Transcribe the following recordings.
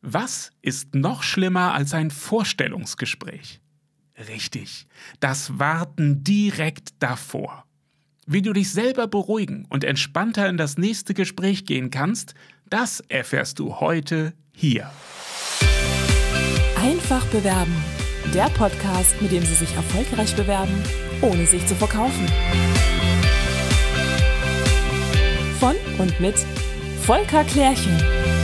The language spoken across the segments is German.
Was ist noch schlimmer als ein Vorstellungsgespräch? Richtig, das Warten direkt davor. Wie du dich selber beruhigen und entspannter in das nächste Gespräch gehen kannst, das erfährst du heute hier. Einfach bewerben. Der Podcast, mit dem Sie sich erfolgreich bewerben, ohne sich zu verkaufen. Von und mit Volker Klärchen.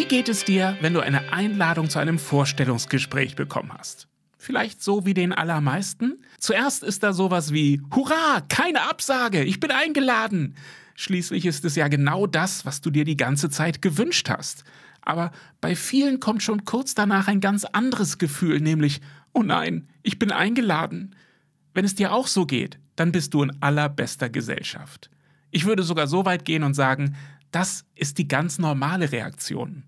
Wie geht es dir, wenn du eine Einladung zu einem Vorstellungsgespräch bekommen hast? Vielleicht so wie den allermeisten? Zuerst ist da sowas wie Hurra, keine Absage, ich bin eingeladen. Schließlich ist es ja genau das, was du dir die ganze Zeit gewünscht hast. Aber bei vielen kommt schon kurz danach ein ganz anderes Gefühl, nämlich Oh nein, ich bin eingeladen. Wenn es dir auch so geht, dann bist du in allerbester Gesellschaft. Ich würde sogar so weit gehen und sagen, das ist die ganz normale Reaktion.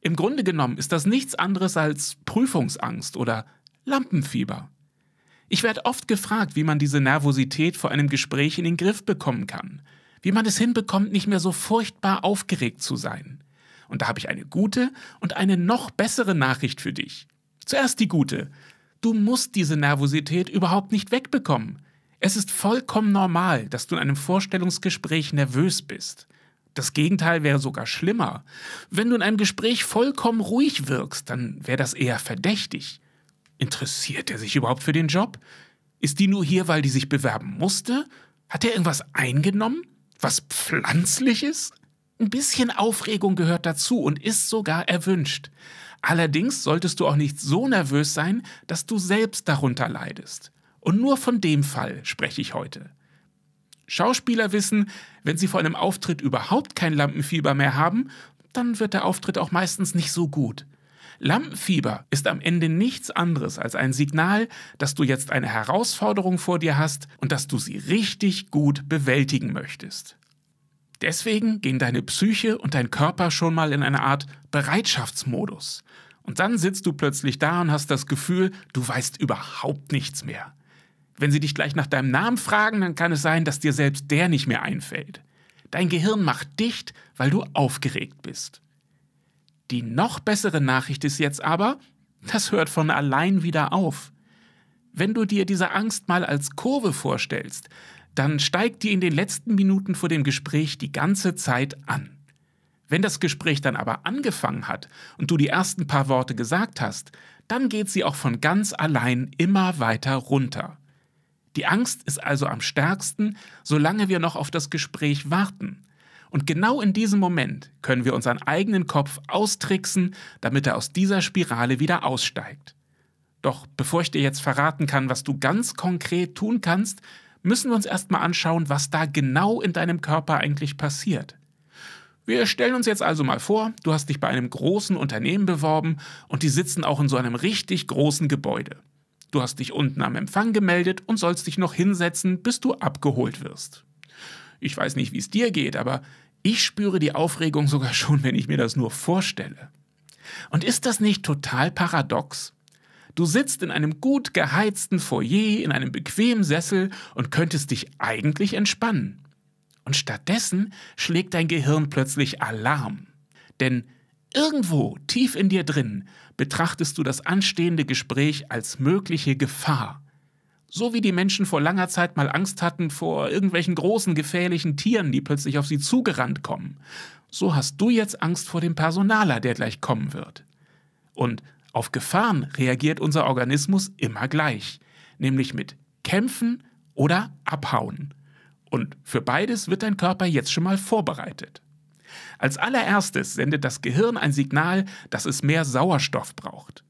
Im Grunde genommen ist das nichts anderes als Prüfungsangst oder Lampenfieber. Ich werde oft gefragt, wie man diese Nervosität vor einem Gespräch in den Griff bekommen kann, wie man es hinbekommt, nicht mehr so furchtbar aufgeregt zu sein. Und da habe ich eine gute und eine noch bessere Nachricht für dich. Zuerst die gute. Du musst diese Nervosität überhaupt nicht wegbekommen. Es ist vollkommen normal, dass du in einem Vorstellungsgespräch nervös bist. Das Gegenteil wäre sogar schlimmer. Wenn du in einem Gespräch vollkommen ruhig wirkst, dann wäre das eher verdächtig. Interessiert er sich überhaupt für den Job? Ist die nur hier, weil die sich bewerben musste? Hat er irgendwas eingenommen? Was Pflanzliches? Ein bisschen Aufregung gehört dazu und ist sogar erwünscht. Allerdings solltest du auch nicht so nervös sein, dass du selbst darunter leidest. Und nur von dem Fall spreche ich heute. Schauspieler wissen, wenn sie vor einem Auftritt überhaupt kein Lampenfieber mehr haben, dann wird der Auftritt auch meistens nicht so gut. Lampenfieber ist am Ende nichts anderes als ein Signal, dass du jetzt eine Herausforderung vor dir hast und dass du sie richtig gut bewältigen möchtest. Deswegen gehen deine Psyche und dein Körper schon mal in eine Art Bereitschaftsmodus. Und dann sitzt du plötzlich da und hast das Gefühl, du weißt überhaupt nichts mehr. Wenn sie dich gleich nach deinem Namen fragen, dann kann es sein, dass dir selbst der nicht mehr einfällt. Dein Gehirn macht dicht, weil du aufgeregt bist. Die noch bessere Nachricht ist jetzt aber, das hört von allein wieder auf. Wenn du dir diese Angst mal als Kurve vorstellst, dann steigt die in den letzten Minuten vor dem Gespräch die ganze Zeit an. Wenn das Gespräch dann aber angefangen hat und du die ersten paar Worte gesagt hast, dann geht sie auch von ganz allein immer weiter runter. Die Angst ist also am stärksten, solange wir noch auf das Gespräch warten. Und genau in diesem Moment können wir unseren eigenen Kopf austricksen, damit er aus dieser Spirale wieder aussteigt. Doch bevor ich dir jetzt verraten kann, was du ganz konkret tun kannst, müssen wir uns erstmal anschauen, was da genau in deinem Körper eigentlich passiert. Wir stellen uns jetzt also mal vor, du hast dich bei einem großen Unternehmen beworben und die sitzen auch in so einem richtig großen Gebäude. Du hast dich unten am Empfang gemeldet und sollst dich noch hinsetzen, bis du abgeholt wirst. Ich weiß nicht, wie es dir geht, aber ich spüre die Aufregung sogar schon, wenn ich mir das nur vorstelle. Und ist das nicht total paradox? Du sitzt in einem gut geheizten Foyer, in einem bequemen Sessel und könntest dich eigentlich entspannen. Und stattdessen schlägt dein Gehirn plötzlich Alarm. Denn Irgendwo tief in dir drin betrachtest du das anstehende Gespräch als mögliche Gefahr. So wie die Menschen vor langer Zeit mal Angst hatten vor irgendwelchen großen gefährlichen Tieren, die plötzlich auf sie zugerannt kommen, so hast du jetzt Angst vor dem Personaler, der gleich kommen wird. Und auf Gefahren reagiert unser Organismus immer gleich, nämlich mit Kämpfen oder Abhauen. Und für beides wird dein Körper jetzt schon mal vorbereitet. Als allererstes sendet das Gehirn ein Signal, dass es mehr Sauerstoff braucht.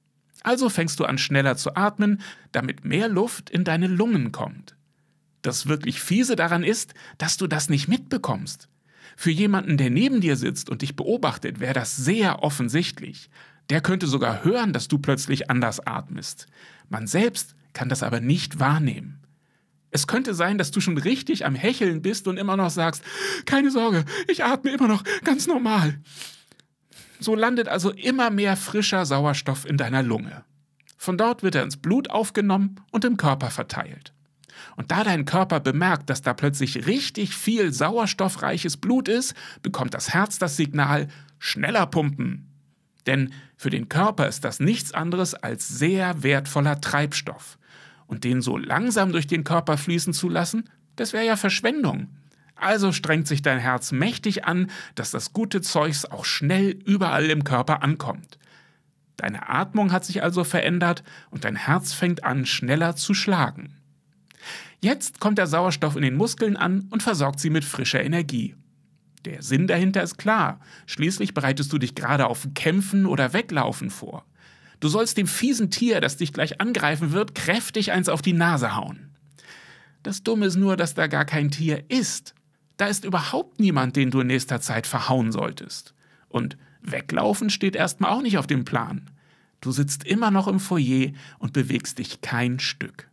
Also fängst du an schneller zu atmen, damit mehr Luft in deine Lungen kommt. Das wirklich fiese daran ist, dass du das nicht mitbekommst. Für jemanden, der neben dir sitzt und dich beobachtet, wäre das sehr offensichtlich. Der könnte sogar hören, dass du plötzlich anders atmest. Man selbst kann das aber nicht wahrnehmen. Es könnte sein, dass du schon richtig am Hecheln bist und immer noch sagst, keine Sorge, ich atme immer noch ganz normal. So landet also immer mehr frischer Sauerstoff in deiner Lunge. Von dort wird er ins Blut aufgenommen und im Körper verteilt. Und da dein Körper bemerkt, dass da plötzlich richtig viel sauerstoffreiches Blut ist, bekommt das Herz das Signal, schneller pumpen. Denn für den Körper ist das nichts anderes als sehr wertvoller Treibstoff und den so langsam durch den Körper fließen zu lassen, das wäre ja Verschwendung. Also strengt sich dein Herz mächtig an, dass das gute Zeugs auch schnell überall im Körper ankommt. Deine Atmung hat sich also verändert und dein Herz fängt an, schneller zu schlagen. Jetzt kommt der Sauerstoff in den Muskeln an und versorgt sie mit frischer Energie. Der Sinn dahinter ist klar. Schließlich bereitest du dich gerade auf Kämpfen oder Weglaufen vor. Du sollst dem fiesen Tier, das dich gleich angreifen wird, kräftig eins auf die Nase hauen. Das Dumme ist nur, dass da gar kein Tier ist. Da ist überhaupt niemand, den du in nächster Zeit verhauen solltest. Und weglaufen steht erstmal auch nicht auf dem Plan. Du sitzt immer noch im Foyer und bewegst dich kein Stück.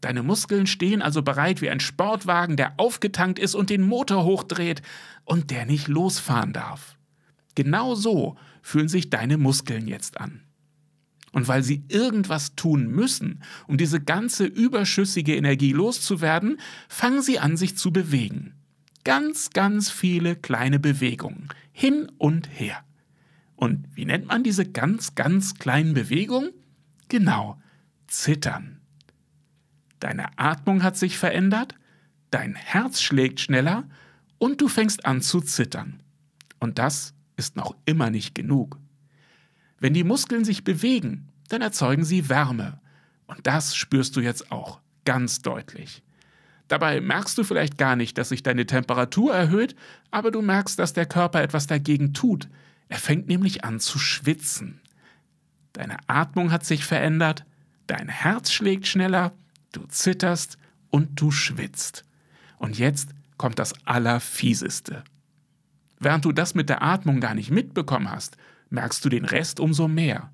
Deine Muskeln stehen also bereit wie ein Sportwagen, der aufgetankt ist und den Motor hochdreht und der nicht losfahren darf. Genau so fühlen sich deine Muskeln jetzt an. Und weil sie irgendwas tun müssen, um diese ganze überschüssige Energie loszuwerden, fangen sie an, sich zu bewegen. Ganz, ganz viele kleine Bewegungen. Hin und her. Und wie nennt man diese ganz, ganz kleinen Bewegungen? Genau, zittern. Deine Atmung hat sich verändert, dein Herz schlägt schneller und du fängst an zu zittern. Und das ist noch immer nicht genug. Wenn die Muskeln sich bewegen, dann erzeugen sie Wärme. Und das spürst du jetzt auch ganz deutlich. Dabei merkst du vielleicht gar nicht, dass sich deine Temperatur erhöht, aber du merkst, dass der Körper etwas dagegen tut. Er fängt nämlich an zu schwitzen. Deine Atmung hat sich verändert, dein Herz schlägt schneller, du zitterst und du schwitzt. Und jetzt kommt das Allerfieseste. Während du das mit der Atmung gar nicht mitbekommen hast, merkst du den Rest umso mehr.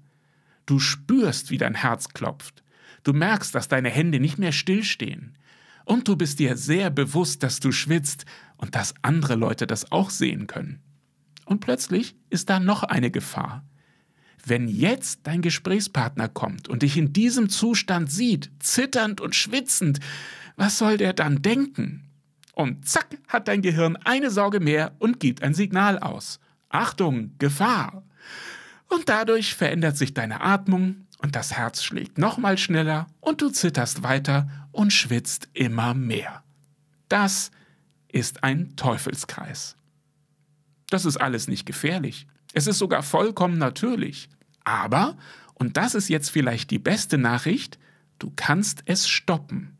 Du spürst, wie dein Herz klopft. Du merkst, dass deine Hände nicht mehr stillstehen. Und du bist dir sehr bewusst, dass du schwitzt und dass andere Leute das auch sehen können. Und plötzlich ist da noch eine Gefahr. Wenn jetzt dein Gesprächspartner kommt und dich in diesem Zustand sieht, zitternd und schwitzend, was soll der dann denken? Und zack hat dein Gehirn eine Sorge mehr und gibt ein Signal aus. Achtung, Gefahr! Und dadurch verändert sich deine Atmung und das Herz schlägt nochmal schneller und du zitterst weiter und schwitzt immer mehr. Das ist ein Teufelskreis. Das ist alles nicht gefährlich. Es ist sogar vollkommen natürlich. Aber, und das ist jetzt vielleicht die beste Nachricht, du kannst es stoppen.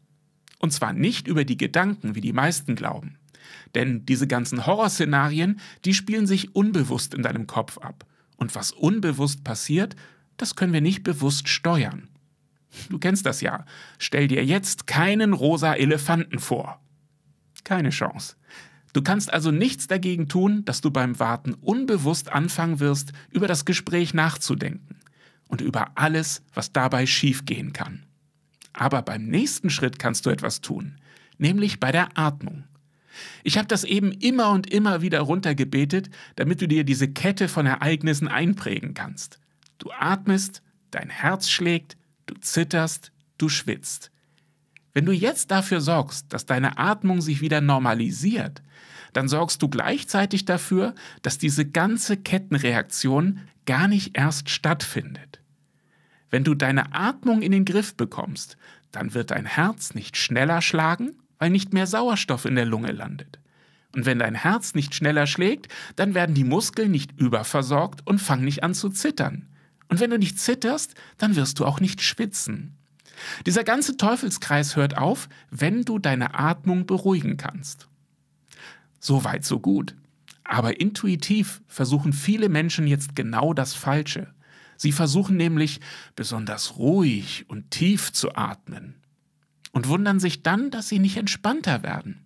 Und zwar nicht über die Gedanken, wie die meisten glauben. Denn diese ganzen Horrorszenarien, die spielen sich unbewusst in deinem Kopf ab. Und was unbewusst passiert, das können wir nicht bewusst steuern. Du kennst das ja. Stell dir jetzt keinen rosa Elefanten vor. Keine Chance. Du kannst also nichts dagegen tun, dass du beim Warten unbewusst anfangen wirst, über das Gespräch nachzudenken und über alles, was dabei schiefgehen kann. Aber beim nächsten Schritt kannst du etwas tun, nämlich bei der Atmung. Ich habe das eben immer und immer wieder runtergebetet, damit du dir diese Kette von Ereignissen einprägen kannst. Du atmest, dein Herz schlägt, du zitterst, du schwitzt. Wenn du jetzt dafür sorgst, dass deine Atmung sich wieder normalisiert, dann sorgst du gleichzeitig dafür, dass diese ganze Kettenreaktion gar nicht erst stattfindet. Wenn du deine Atmung in den Griff bekommst, dann wird dein Herz nicht schneller schlagen, weil nicht mehr Sauerstoff in der Lunge landet. Und wenn dein Herz nicht schneller schlägt, dann werden die Muskeln nicht überversorgt und fangen nicht an zu zittern. Und wenn du nicht zitterst, dann wirst du auch nicht schwitzen. Dieser ganze Teufelskreis hört auf, wenn du deine Atmung beruhigen kannst. So weit, so gut. Aber intuitiv versuchen viele Menschen jetzt genau das Falsche. Sie versuchen nämlich, besonders ruhig und tief zu atmen und wundern sich dann, dass sie nicht entspannter werden.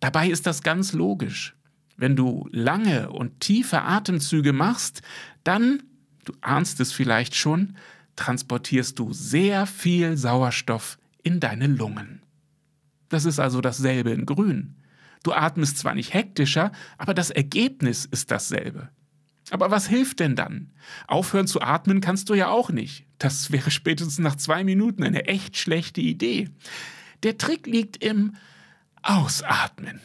Dabei ist das ganz logisch. Wenn du lange und tiefe Atemzüge machst, dann, du ahnst es vielleicht schon, transportierst du sehr viel Sauerstoff in deine Lungen. Das ist also dasselbe in Grün. Du atmest zwar nicht hektischer, aber das Ergebnis ist dasselbe. Aber was hilft denn dann? Aufhören zu atmen kannst du ja auch nicht. Das wäre spätestens nach zwei Minuten eine echt schlechte Idee. Der Trick liegt im Ausatmen.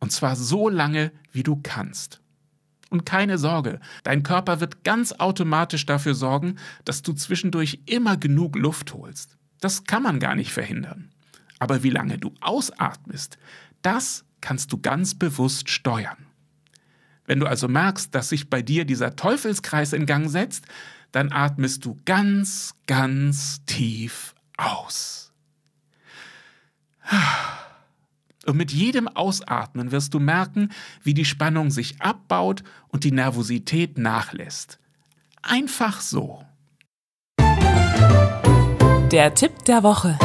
Und zwar so lange, wie du kannst. Und keine Sorge, dein Körper wird ganz automatisch dafür sorgen, dass du zwischendurch immer genug Luft holst. Das kann man gar nicht verhindern. Aber wie lange du ausatmest, das kannst du ganz bewusst steuern. Wenn du also merkst, dass sich bei dir dieser Teufelskreis in Gang setzt, dann atmest du ganz, ganz tief aus. Und mit jedem Ausatmen wirst du merken, wie die Spannung sich abbaut und die Nervosität nachlässt. Einfach so. Der Tipp der Woche.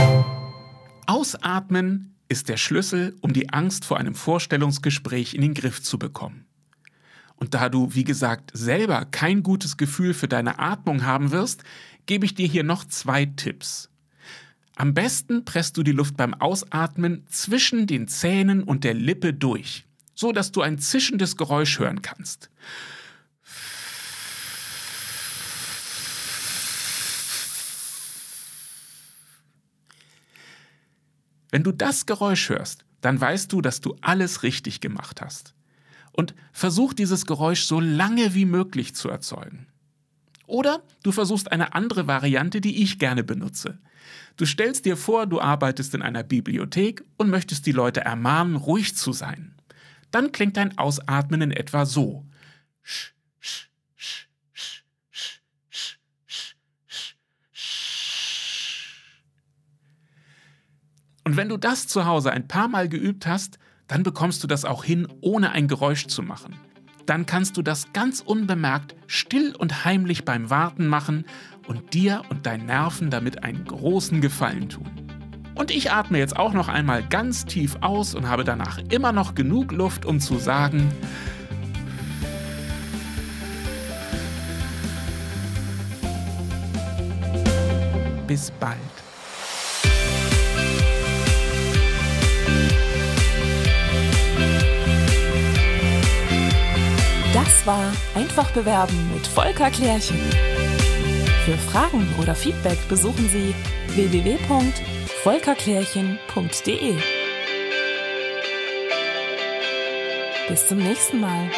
Ausatmen ist der Schlüssel, um die Angst vor einem Vorstellungsgespräch in den Griff zu bekommen. Und da du, wie gesagt, selber kein gutes Gefühl für deine Atmung haben wirst, gebe ich dir hier noch zwei Tipps. Am besten presst du die Luft beim Ausatmen zwischen den Zähnen und der Lippe durch, so dass du ein zischendes Geräusch hören kannst. Wenn du das Geräusch hörst, dann weißt du, dass du alles richtig gemacht hast und versuch dieses Geräusch so lange wie möglich zu erzeugen. Oder du versuchst eine andere Variante, die ich gerne benutze. Du stellst dir vor, du arbeitest in einer Bibliothek und möchtest die Leute ermahnen, ruhig zu sein. Dann klingt dein Ausatmen in etwa so. Und wenn du das zu Hause ein paar Mal geübt hast, dann bekommst du das auch hin, ohne ein Geräusch zu machen. Dann kannst du das ganz unbemerkt, still und heimlich beim Warten machen und dir und deinen Nerven damit einen großen Gefallen tun. Und ich atme jetzt auch noch einmal ganz tief aus und habe danach immer noch genug Luft, um zu sagen, bis bald. Das war Einfach bewerben mit Volker Klärchen. Für Fragen oder Feedback besuchen Sie www.volkerklärchen.de. Bis zum nächsten Mal.